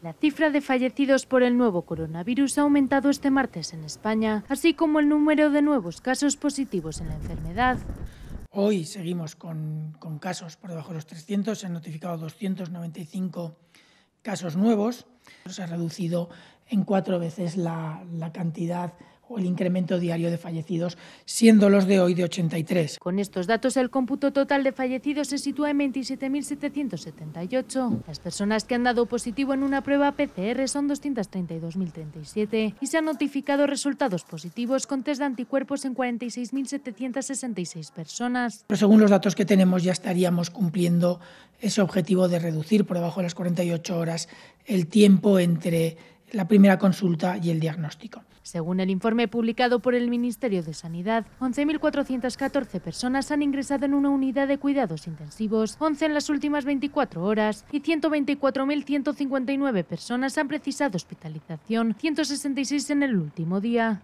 La cifra de fallecidos por el nuevo coronavirus ha aumentado este martes en España, así como el número de nuevos casos positivos en la enfermedad. Hoy seguimos con, casos por debajo de los 300, se han notificado 295 casos nuevos, se ha reducido en cuatro veces la, la cantidad o el incremento diario de fallecidos, siendo los de hoy de 83. Con estos datos, el cómputo total de fallecidos se sitúa en 27.778. Las personas que han dado positivo en una prueba PCR son 232.037 y se han notificado resultados positivos con test de anticuerpos en 46.766 personas. Pero según los datos que tenemos, ya estaríamos cumpliendo ese objetivo de reducir por debajo de las 48 horas el tiempo entre la primera consulta y el diagnóstico. Según el informe publicado por el Ministerio de Sanidad, 11.414 personas han ingresado en una unidad de cuidados intensivos, 11 en las últimas 24 horas, y 124.159 personas han precisado hospitalización, 166 en el último día.